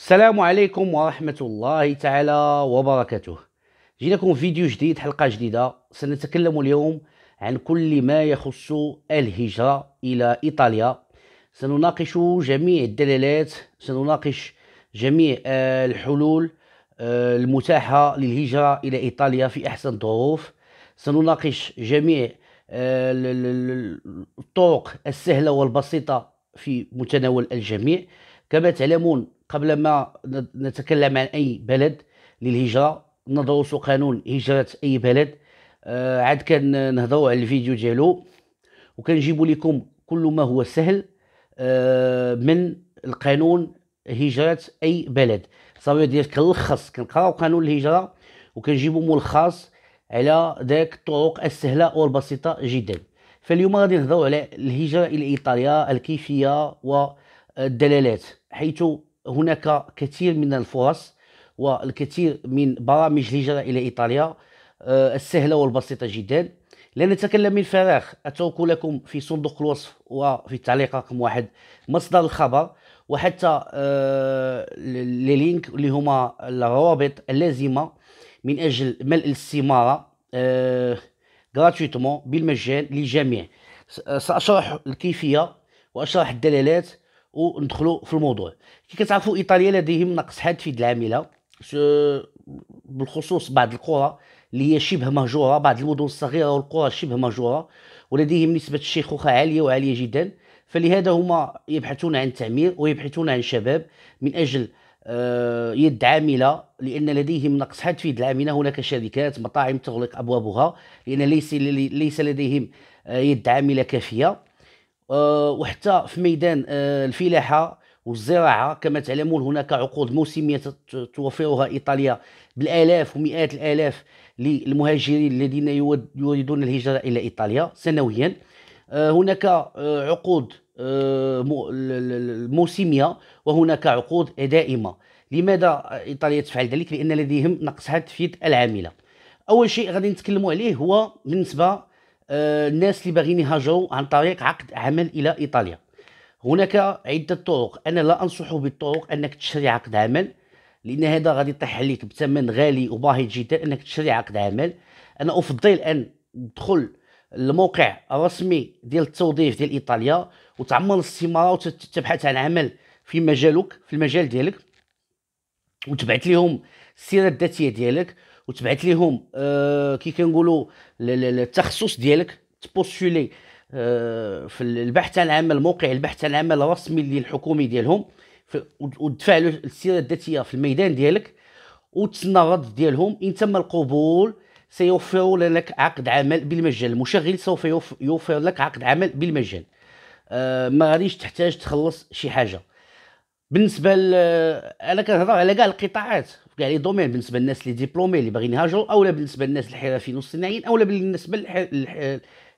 السلام عليكم ورحمة الله تعالى وبركاته جيناكم فيديو جديد حلقة جديدة سنتكلم اليوم عن كل ما يخص الهجرة إلى إيطاليا سنناقش جميع الدلالات سنناقش جميع آه، الحلول آه، المتاحة للهجرة إلى إيطاليا في أحسن ظروف سنناقش جميع آه، الطرق السهلة والبسيطة في متناول الجميع كما تعلمون قبل ما نتكلم عن أي بلد للهجرة ندرس قانون هجرة أي بلد آه عاد كنهضروا على الفيديو ديالو وكنجيبوا لكم كل ما هو سهل آه من القانون هجرة أي بلد صافي ديال كنلخص كنقراو قانون الهجرة وكنجيبوا ملخص على ذاك الطرق السهله والبسيطه جدا فاليوم غادي نهضروا على الهجره الى ايطاليا الكيفيه والدلالات حيث هناك كثير من الفرص والكثير من برامج الهجرة إلى إيطاليا آه، السهلة والبسيطة جدا لا نتكلم من فراغ أترك لكم في صندوق الوصف وفي التعليق رقم واحد مصدر الخبر وحتى آه، لي لينك اللي هما الروابط اللازمة من أجل ملء الاستمارة غراتويتمون آه، بالمجان للجميع سأشرح الكيفية وأشرح الدلالات وندخلوا في الموضوع كي كتعرفوا ايطاليا لديهم نقص حاد في العامله بالخصوص بعض القرى اللي هي شبه مهجوره بعض المدن الصغيره والقرى شبه مهجوره ولديهم نسبه الشيخوخه عاليه وعاليه جدا فلهذا هما يبحثون عن تعمير ويبحثون عن شباب من اجل آه، يد عامله لان لديهم نقص حاد في يد العامله هناك شركات مطاعم تغلق ابوابها لان ليس ليس لديهم آه، يد عامله كافيه آه، وحتى في ميدان آه، الفلاحه والزراعه كما تعلمون هناك عقود موسميه توفرها ايطاليا بالالاف ومئات الالاف للمهاجرين الذين يريدون الهجره الى ايطاليا سنويا آه، هناك عقود موسميه وهناك عقود دائمه لماذا ايطاليا تفعل ذلك لان لديهم نقص حد في العامله اول شيء غادي نتكلموا عليه هو بالنسبه آه، الناس اللي باغيين يهاجروا عن طريق عقد عمل الى ايطاليا هناك عده طرق انا لا انصح بالطرق انك تشري عقد عمل لان هذا غادي يطيح عليك بثمن غالي وباهظ جدا انك تشري عقد عمل انا افضل ان تدخل الموقع الرسمي ديال التوظيف ديال ايطاليا وتعمر الاستماره وتبحث عن عمل في مجالك في المجال ديالك وتبعث لهم السيره الذاتيه ديالك وتبعث لهم آه كي كنقولوا التخصص ديالك تبوستولي آه في البحث عن عمل موقع البحث عن عمل الرسمي اللي الحكومي ديالهم وتدفع له السيره الذاتيه في الميدان ديالك وتسنى الرد ديالهم ان تم القبول سيوفر لك عقد عمل بالمجان المشغل سوف يوفر لك عقد عمل بالمجان آه ما غاديش تحتاج تخلص شي حاجه بالنسبه انا كنهضر على كاع القطاعات كاع لي يعني دومين بالنسبه للناس اللي ديبلومي اللي باغيين يهاجروا اولا بالنسبه للناس الحرفيين والصناعيين اولا بالنسبه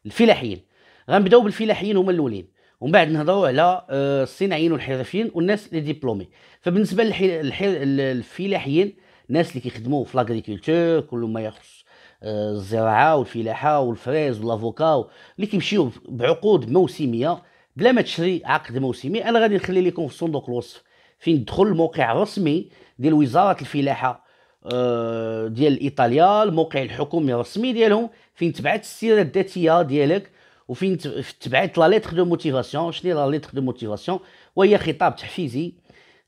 الفلاحيين غنبداو بالفلاحيين هما الاولين ومن بعد نهضروا على آه، الصناعيين والحرفيين والناس اللي ديبلومي فبالنسبه للفلاحيين الناس اللي كيخدموا في لاغريكولتور كل ما يخص آه، الزراعه والفلاحه والفريز والافوكا اللي كيمشيو بعقود موسميه بلا ما تشري عقد موسمي انا غادي نخلي لكم في صندوق الوصف فين تدخل الموقع الرسمي ديال وزاره الفلاحه آه، ديال ايطاليا الموقع الحكومي الرسمي ديالهم فين تبعت السيره الذاتيه ديالك وفين تبعت لا ليتر دو موتيفاسيون شنو لا ليتر دو موتيفاسيون وهي خطاب تحفيزي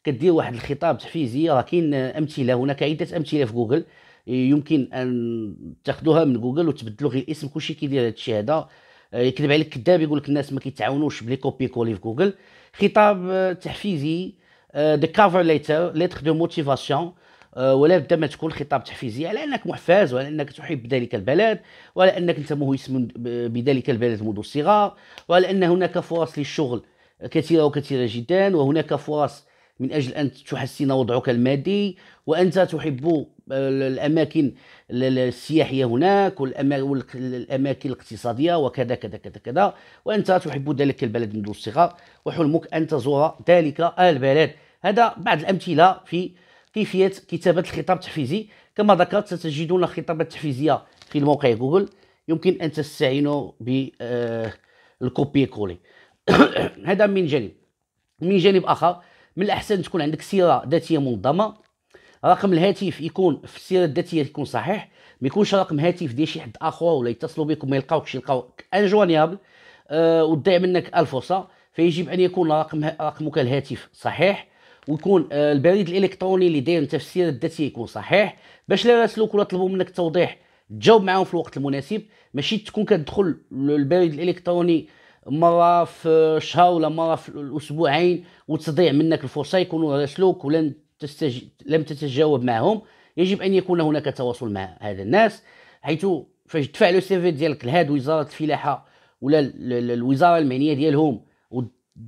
كدير واحد الخطاب تحفيزي راه كاين امثله هناك عده امثله في جوجل يمكن ان تاخذوها من جوجل وتبدلوا غير الاسم كلشي كيدير هذا الشيء هذا آه، يكذب عليك كذاب يقول لك الناس ما كيتعاونوش بلي كوبي كولي في جوجل خطاب آه، تحفيزي دي كافر ليتر ليتر دو موتيفاسيون ولا بد ما تكون خطاب تحفيزي على انك محفز وعلى انك تحب ذلك البلد وعلى انك انت مهوس بذلك البلد منذ الصغر وعلى ان هناك فرص للشغل كثيره وكثيره جدا وهناك فرص من اجل ان تحسن وضعك المادي وانت تحب آه، الاماكن السياحيه هناك والاماكن الاقتصاديه وكذا كذا كذا كذا وانت تحب ذلك البلد منذ الصغر وحلمك ان تزور ذلك البلد هذا بعض الامثله في كيفيه كتابه الخطاب التحفيزي كما ذكرت ستجدون الخطابات التحفيزيه في الموقع جوجل يمكن ان تستعينوا بالكوبي آه، كولي هذا من جانب من جانب اخر من الاحسن تكون عندك سيره ذاتيه منظمه رقم الهاتف يكون في السيره الذاتيه يكون صحيح ما يكونش رقم هاتف ديال شي حد اخر ولا يتصلوا بك وما يلقاوكش يلقاوك انجوانيابل أه وتضيع منك الفرصه فيجب ان يكون رقم رقمك الهاتف صحيح ويكون آه، البريد الالكتروني اللي داير التفسير الذاتي يكون صحيح باش لا راسلوك ولا طلبوا منك توضيح تجاوب معاهم في الوقت المناسب ماشي تكون كتدخل البريد الالكتروني مره في شهر ولا مره في الاسبوعين وتضيع منك الفرصه يكونوا راسلوك ولن تستج... لم تتجاوب معهم يجب ان يكون هناك تواصل مع هذا الناس حيث فاش تدفع لو سيفي ديالك لهاد وزاره الفلاحه ولا الوزاره المعنيه ديالهم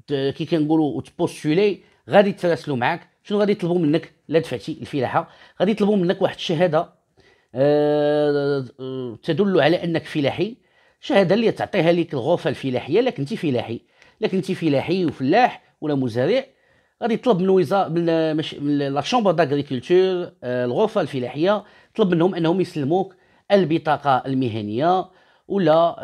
كي كنقولوا وتبوستولي غادي يتراسلوا معاك شنو غادي يطلبوا منك لا دفعتي الفلاحه غادي يطلبوا منك واحد الشهاده أه تدل على انك فلاحي شهاده اللي تعطيها لك الغرفه الفلاحيه لكن انت فلاحي لكن انت فلاحي وفلاح ولا مزارع غادي يطلب من وزاره من, مش... من لا شومبر داغريكولتور الغرفه الفلاحيه طلب منهم انهم يسلموك البطاقه المهنيه ولا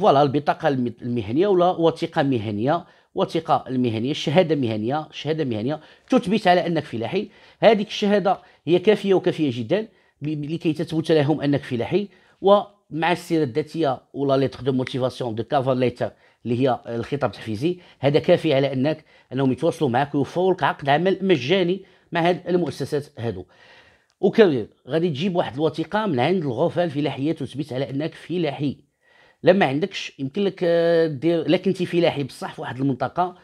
فوالا البطاقه المهنيه ولا وثيقه مهنيه وثيقه المهنيه الشهاده المهنيه الشهاده المهنيه تثبت على انك فلاحي هذه الشهاده هي كافيه وكافيه جدا لكي تثبت لهم انك فلاحي ومع السيره الذاتيه ولا ليتر دو موتيفاسيون دو كافر ليتر اللي هي الخطاب التحفيزي هذا كافي على انك انهم يتواصلوا معك ويوفروا لك عقد عمل مجاني مع هاد المؤسسات هادو وكذلك غادي تجيب واحد الوثيقه من عند الغرفه الفلاحيه تثبت على انك فلاحي لا ما عندكش يمكن لك آه، دير لا كنتي فلاحي بصح في واحد المنطقه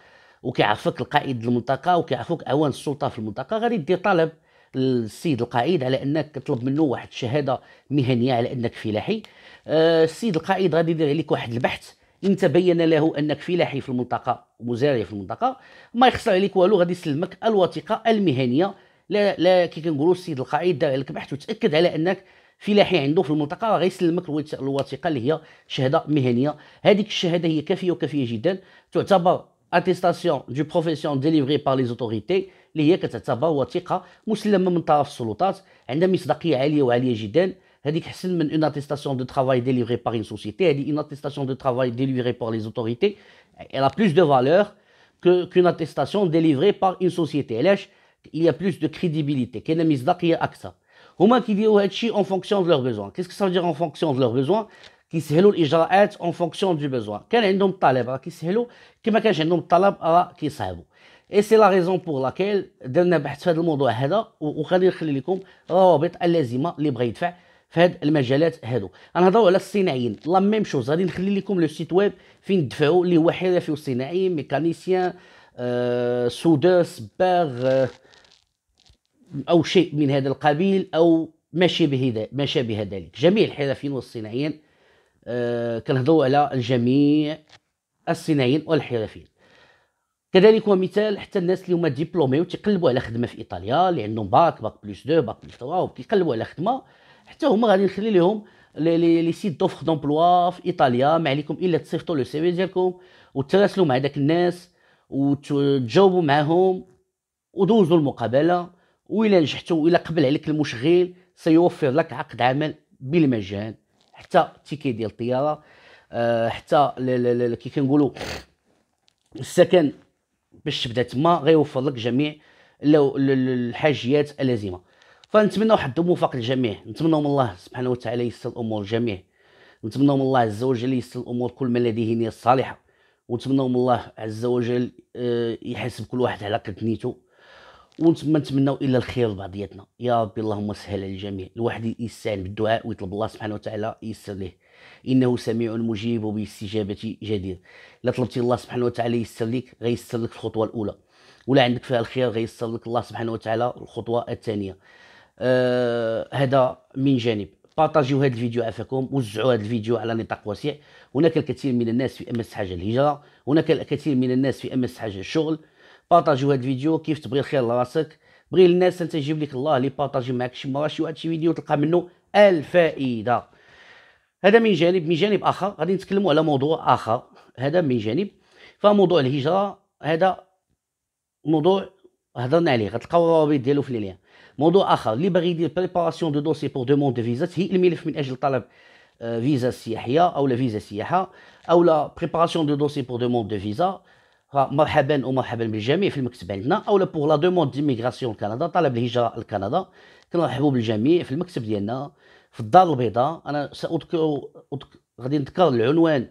وكيعرفك القائد المنطقه وكيعرفوك اعوان السلطه في المنطقه غادي دير طلب للسيد القائد على انك تطلب منه واحد الشهاده مهنيه على انك فلاحي آه، السيد القائد غادي يدير عليك واحد البحث ان تبين له انك فلاحي في المنطقه ومزارع في المنطقه ما يخسر عليك والو غادي يسلمك الوثيقه المهنيه لا لا كي كنقولوا السيد القائد دار عليك بحث وتاكد على انك فلاحي عنده في المنطقه غيسلمك الوثيقه اللي هي شهاده مهنيه هذيك الشهاده هي كافيه وكافيه جدا تعتبر اتيستاسيون دو بروفيسيون ديليفري بار لي زوتوريتي اللي هي كتعتبر وثيقه مسلمه من طرف السلطات عندها مصداقيه عاليه وعاليه جدا هذيك حسن من اون اتيستاسيون دو ترافاي ديليفري بار اون سوسيتي هذه اون اتيستاسيون دو ترافاي ديليفري بار لي زوتوريتي الا بلوس دو فالور كون اتيستاسيون ديليفري بار اون سوسيتي علاش il y a plus de crédibilité كاينه مصداقيه اكثر هما كيديروا الشيء اون فونكسيون دو لور بيزوان كيسك سا دير اون فونكسيون دو لور بيزوان كيسهلوا الاجراءات اون فونكسيون دو بيزوان كان عندهم الطلب راه كيسهلوا كما كانش عندهم الطلب راه كيصعبوا اي سي لا ريزون بور لاكيل درنا بحث في هذا الموضوع هذا وغادي نخلي لكم روابط اللازمه اللي بغى يدفع في هاد المجالات هادو غنهضروا على الصناعيين لا ميم شوز غادي نخلي لكم لو سيت ويب فين تدفعوا اللي هو حرفي وصناعي ميكانيسيان آه سودور سباغ آه أو شيء من هذا القبيل أو ما شابه ما شابه ذلك جميع الحرفيين والصناعيين آه، كنهضروا على الجميع الصناعيين والحرفيين كذلك هو مثال حتى الناس اللي هما ديبلومي تيقلبوا على خدمه في ايطاليا اللي عندهم باك باك بلس 2 باك بلس 3 وكيقلبوا على خدمه حتى هما غادي نخلي لهم لي سيت دوفر دومبلوا في ايطاليا ما عليكم الا تصيفطوا لو سي في ديالكم وتراسلوا مع داك الناس وتجاوبوا معاهم ودوزوا المقابله وإلا نجحت وإلا قبل عليك المشغل سيوفر لك عقد عمل بالمجان حتى تيكي ديال الطياره آه، حتى كي كنقولوا السكن باش تبدا تما غيوفر لك جميع الحاجيات اللازمه فنتمنى حظ موفق للجميع نتمنى من الله سبحانه وتعالى يسر الامور للجميع نتمنى من الله عز وجل يسر الامور كل ما لديه نيه صالحه ونتمنى من الله عز وجل آه، يحاسب كل واحد على قد نيته ونتما نتمنوا الا الخير لبعضياتنا يا ربي اللهم سهل على الجميع الواحد يستعين بالدعاء ويطلب الله سبحانه وتعالى ييسر ليه انه سميع مجيب وباستجابه جدير لا طلبتي الله سبحانه وتعالى ييسر لك غيسر لك الخطوه الاولى ولا عندك فيها الخير غيسر لك الله سبحانه وتعالى الخطوه الثانيه آه هذا من جانب بارطاجيو هذا الفيديو عافاكم وزعوا هذا الفيديو على نطاق واسع هناك الكثير من الناس في امس حاجه الهجره هناك الكثير من الناس في امس حاجه الشغل بارطاجيو هاد الفيديو كيف تبغي الخير لراسك بغي للناس انت يجيب لك الله اللي بارطاجي معاك شي مره شي واحد شي فيديو تلقى منه الفائده هذا من جانب من جانب اخر غادي نتكلموا على موضوع اخر هذا من جانب فموضوع الهجره هذا موضوع هضرنا عليه غتلقاو الروابط ديالو في الاليان موضوع اخر اللي باغي يدير بريباراسيون دو دوسي بور دوموند دو فيزا تهيئ الملف من اجل طلب فيزا آه، سياحيه او لا فيزا سياحه او لا بريباراسيون دو دوسي بور دوموند دو فيزا فمرحبا ومرحبا بالجميع في المكتب عندنا اولا بوغ لا دوموند ديميغراسيون لكندا طلب الهجره لكندا كنرحبوا بالجميع في المكتب ديالنا في الدار البيضاء انا ساذكر غادي نذكر العنوان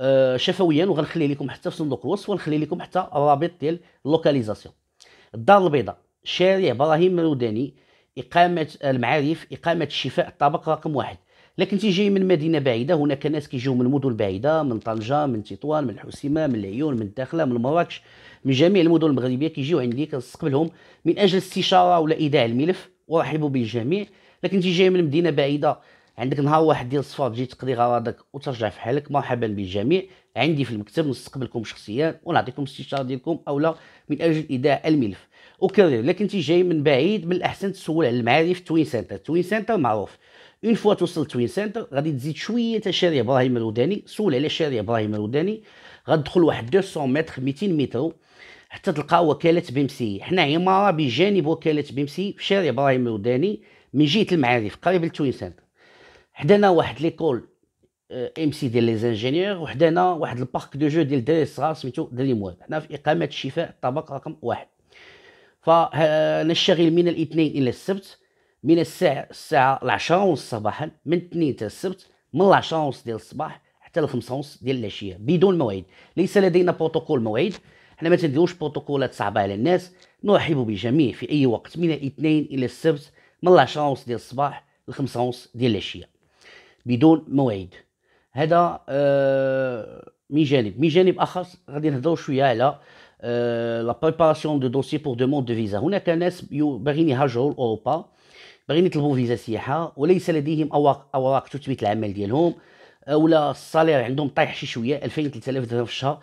آه، شفويا وغنخلي لكم حتى في صندوق الوصف ونخلي لكم حتى الرابط ديال اللوكاليزاسيون الدار البيضاء شارع ابراهيم الروداني اقامه المعارف اقامه الشفاء الطابق رقم واحد لكن تيجي من مدينه بعيده هناك ناس كيجيو من مدن بعيده من طنجه من تطوان من الحسيمه من العيون من الداخله من مراكش من جميع المدن المغربيه كيجيو عندي كنستقبلهم من اجل استشاره ولا ايداع الملف ارحب بالجميع لكن تيجي من مدينه بعيده عندك نهار واحد ديال الصفار تجي تقضي غرضك وترجع في حالك مرحبا بالجميع عندي في المكتب نستقبلكم شخصيا ونعطيكم الاستشاره ديالكم اولا من اجل ايداع الملف اكرر لكن تي جاي من بعيد من الاحسن تسول على المعارف توين سنتر توين سنتر معروف اون فوا توصل توين سنتر غادي تزيد شويه تا شارع ابراهيم الوداني سول على شارع ابراهيم الوداني غادخل واحد 200 متر 200 متر حتى تلقى وكاله بيمسي حنا عماره بجانب وكاله بيمسي في شارع ابراهيم الوداني من جهه المعارف قريب لتوين سنتر حدانا واحد ليكول آه، ام سي ديال لي زانجينيور وحدانا واحد البارك دو جو ديال الدراري الصغار سميتو دريم وورد حنا في اقامه الشفاء الطبق رقم واحد فنشتغل من الاثنين الى السبت من الساعة الساعة العشرة ونص صباحا من الاثنين حتى السبت من العشرة ونص ديال الصباح حتى الخمسة ونص ديال العشية بدون مواعيد ليس لدينا بروتوكول مواعيد حنا ما تنديروش بروتوكولات صعبة على الناس نرحب بالجميع في أي وقت من الاثنين إلى السبت من العشرة ونص ديال الصباح الخمسة ونص ديال العشية بدون مواعيد هذا آه من جانب من جانب آخر غادي نهضرو شوية على لا بريباراسيون دو دوسي بور دوموند دو فيزا هناك ناس باغيين يهاجروا لأوروبا باغيين يطلبوا فيزا سياحه وليس لديهم اوراق اوراق تثبت العمل ديالهم آه، ولا الصالير عندهم طايح شي شويه 2000 3000 درهم في الشهر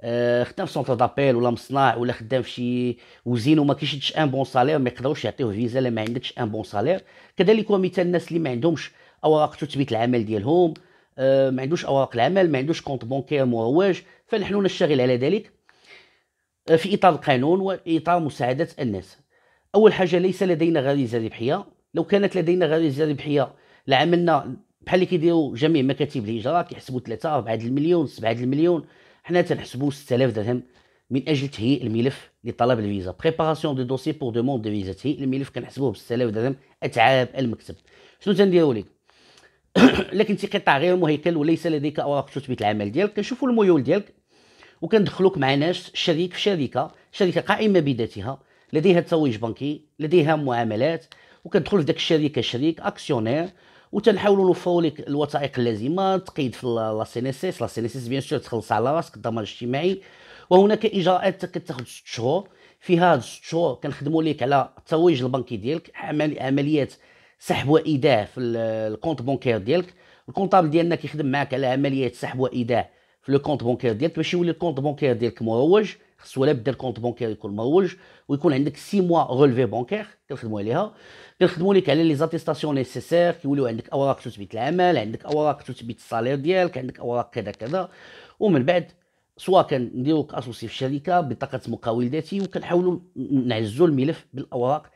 آه، خدام في سونتر دابيل ولا مصنع ولا خدام في شي وزين وما كيشدش ان بون صالير ما يقدروش يعطيوه فيزا لا ما عندكش ان بون صالير كذلك هو مثال الناس اللي ما عندهمش اوراق تثبت العمل ديالهم آه، ما عندوش اوراق العمل ما عندوش كونت بونكير مروج فنحن نشتغل على ذلك في اطار القانون واطار مساعده الناس اول حاجه ليس لدينا غريزه ربحيه لو كانت لدينا غريزه ربحيه لعملنا بحال اللي كيديروا جميع مكاتب الهجره كيحسبوا 3 4 المليون 7 المليون حنا تنحسبوا 6000 درهم من اجل تهيئ الملف لطلب الفيزا بريباراسيون دو دوسي بور دوموند دو فيزا تهيئ الملف كنحسبوه ب 6000 درهم اتعاب المكتب شنو تنديروا لك لكن انت قطاع غير مهيكل وليس لديك اوراق تثبت العمل ديالك كنشوفوا الميول ديالك وكندخلوك مع ناس شريك في شركه شركه قائمه بذاتها لديها ترويج بنكي لديها معاملات وكتدخل فداك الشركه شريك اكسيونير وتنحاولوا نوفروا لك الوثائق اللازمه تقيد في لا سي ان اس اس لا سي ان اس اس بيان سور تخلص على راسك الضمان الاجتماعي وهناك اجراءات كتاخذ 6 شهور في هاد 6 شهور كنخدموا لك على الترويج البنكي ديالك عمليات سحب وايداع في الكونت بونكير ديالك الكونطابل ديالنا كيخدم معك على عمليات سحب وايداع في لو كونت بونكير ديالك باش يولي الكونت بونكير ديالك مروج خصو ولا بدا الكونت بونكير يكون مروج ويكون عندك 6 موا غولفي بونكير كنخدموا عليها كنخدموا لك على لي زاتيستاسيون نيسيسير كيوليو عندك اوراق تثبيت العمل عندك اوراق تثبيت الصالير ديالك عندك اوراق كذا كذا ومن بعد سواء كنديروك اسوسي في الشركه بطاقه مقاول ذاتي وكنحاولوا نعزوا الملف بالاوراق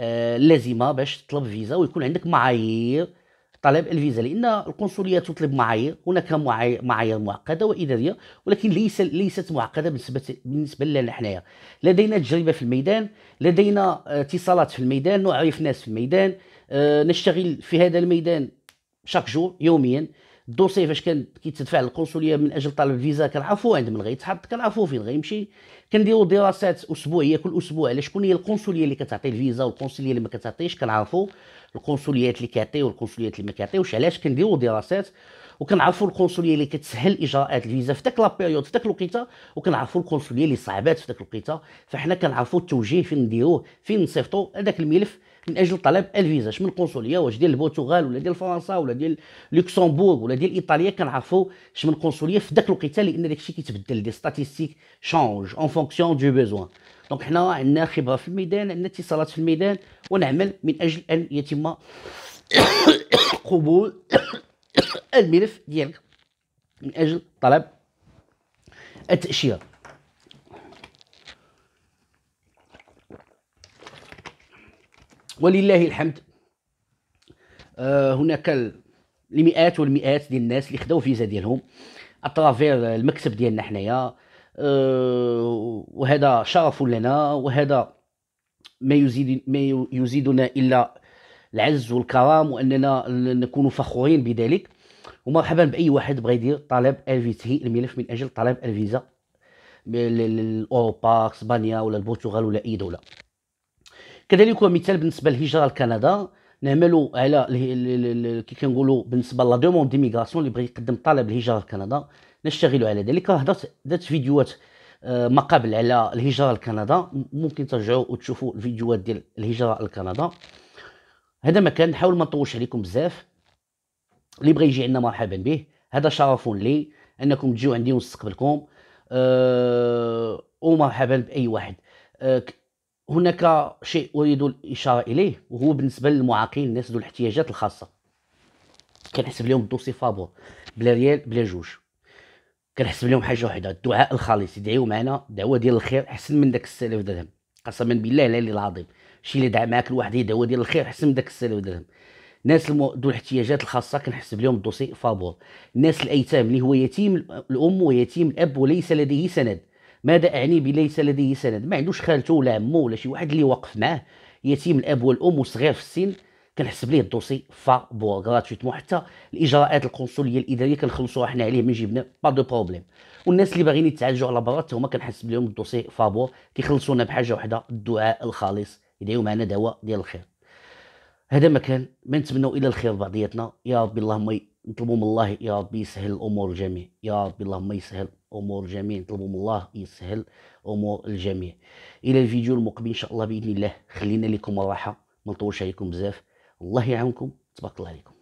اللازمه آه، باش تطلب فيزا ويكون عندك معايير طلب الفيزا لان القنصليه تطلب معايير هناك معايير معقده واداريه ولكن ليس ليست معقده بالنسبه بالنسبه لنا حنايا لدينا تجربه في الميدان لدينا اتصالات في الميدان نعرف ناس في الميدان آه، نشتغل في هذا الميدان شاك جور يوميا الدوسي فاش كان كيتدفع للقنصليه من اجل طلب الفيزا كنعرفوا عند من غيتحط كنعرفوا فين غيمشي كنديروا دراسات اسبوعيه كل اسبوع على شكون هي القنصليه اللي كتعطي الفيزا والقنصليه اللي ما كتعطيش كنعرفوا القنصليات اللي كيعطيو القنصليات اللي ما كيعطيوش علاش كنديروا دراسات وكنعرفوا القنصليه اللي كتسهل اجراءات الفيزا في ذاك لابيريود في ذاك الوقيته وكنعرفوا القنصليه اللي صعبات في ذاك الوقيته فحنا كنعرفوا التوجيه فين نديروه فين نصيفطوا هذاك الملف من اجل طلب الفيزا شمن القنصليه واش ديال البرتغال ولا ديال فرنسا ولا ديال لوكسمبورغ ولا ديال ايطاليا كنعرفوا شمن القنصليه في ذاك الوقيته لان داك الشيء كيتبدل دي ستاتيستيك شونج اون فونكسيون دو بيزوان دونك حنا عندنا خبره في الميدان عندنا اتصالات في الميدان ونعمل من اجل ان يتم قبول الملف ديالك من اجل طلب التاشيره ولله الحمد آه، هناك المئات والمئات ديال الناس اللي خداو فيزا ديالهم اترافير المكتب ديالنا حنايا آه، وهذا شرف لنا وهذا ما يزيد ما يزيدنا الا العز والكرم واننا نكون فخورين بذلك ومرحبا باي واحد بغى يدير طلب الفيزي الملف من اجل طلب الفيزا لاوروبا اسبانيا ولا البرتغال ولا اي دوله كذلك مثال بالنسبه للهجره لكندا نعمل على كي كنقولوا بالنسبه لا دوموند ديميغراسيون اللي بغى يقدم طلب الهجره لكندا نشتغل على ذلك هضرت درت فيديوهات آه، ما قبل على الهجره لكندا ممكن ترجعوا وتشوفوا الفيديوهات ديال الهجره لكندا هذا مكان نحاول ما نطولش عليكم بزاف اللي بغى يجي عندنا مرحبا به هذا شرف لي انكم تجيو عندي ونستقبلكم أه ومرحبا باي واحد أه هناك شيء اريد الاشاره اليه وهو بالنسبه للمعاقين الناس ذو الاحتياجات الخاصه كنحسب لهم الدوسي فابور بلا ريال بلا جوج كنحسب لهم حاجه وحده الدعاء الخالص يدعيو معنا دعوه ديال الخير احسن من داك السلف درهم قسما بالله العلي العظيم شي اللي دعا معاك الواحد دعوه ديال الخير احسن من داك السلف درهم الناس ذو الاحتياجات الخاصه كنحسب لهم الدوسي فابور الناس الايتام اللي هو يتيم الام ويتيم الاب وليس لديه سند ماذا اعني بليس لديه سند ما عندوش خالته ولا عمو ولا شي واحد اللي واقف معاه يتيم الاب والام وصغير في السن كنحسب ليه الدوسي فابور غراتويتمون حتى الاجراءات القنصليه الاداريه كنخلصوها حنا عليه من جيبنا با دو بروبليم والناس اللي باغيين يتعالجوا على برا حتى هما كنحسب لهم الدوسي فابور كيخلصونا بحاجه وحده الدعاء الخالص يدعيو معنا دواء ديال الخير هذا ما كان ما نتمنوا الى الخير بعضياتنا يا ربي اللهم نطلبوا من الله يا ربي يسهل الامور الجميع يا ربي اللهم يسهل امور الجميع نطلبوا من الله يسهل امور الجميع الى الفيديو المقبل ان شاء الله باذن الله خلينا لكم الراحه ما نطولش عليكم بزاف الله يعاونكم تبارك الله عليكم